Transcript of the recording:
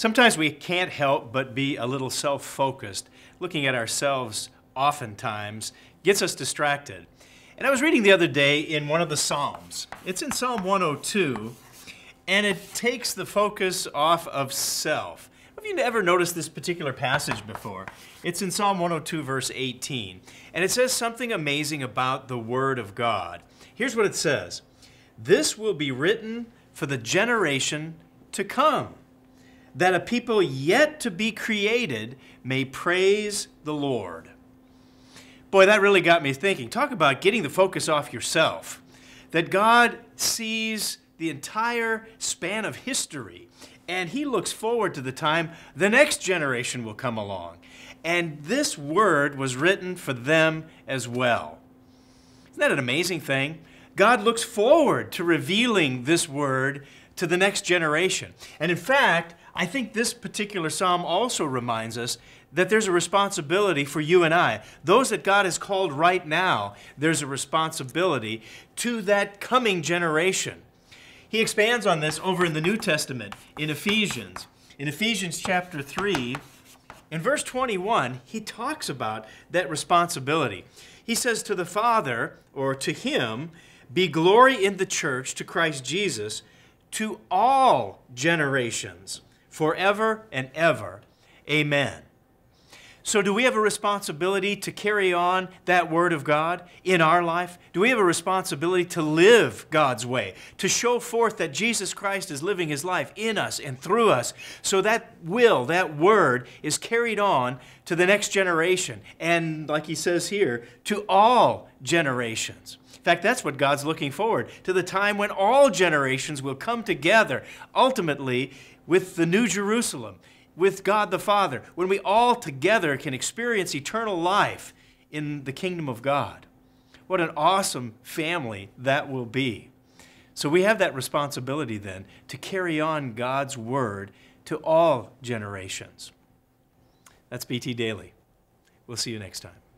Sometimes we can't help but be a little self-focused. Looking at ourselves oftentimes gets us distracted. And I was reading the other day in one of the Psalms. It's in Psalm 102, and it takes the focus off of self. Have you ever noticed this particular passage before? It's in Psalm 102, verse 18, and it says something amazing about the Word of God. Here's what it says This will be written for the generation to come that a people yet to be created may praise the Lord. Boy, that really got me thinking. Talk about getting the focus off yourself. That God sees the entire span of history and he looks forward to the time the next generation will come along. And this word was written for them as well. Isn't that an amazing thing? God looks forward to revealing this word to the next generation. And in fact, I think this particular psalm also reminds us that there's a responsibility for you and I. Those that God has called right now, there's a responsibility to that coming generation. He expands on this over in the New Testament in Ephesians. In Ephesians chapter 3, in verse 21, he talks about that responsibility. He says, To the Father, or to Him, be glory in the church to Christ Jesus to all generations, forever and ever. Amen. So, do we have a responsibility to carry on that Word of God in our life? Do we have a responsibility to live God's way, to show forth that Jesus Christ is living His life in us and through us, so that will, that Word, is carried on to the next generation, and like He says here, to all generations? In fact, that's what God's looking forward to the time when all generations will come together, ultimately with the New Jerusalem with God the Father, when we all together can experience eternal life in the kingdom of God. What an awesome family that will be. So we have that responsibility then to carry on God's word to all generations. That's BT Daily. We'll see you next time.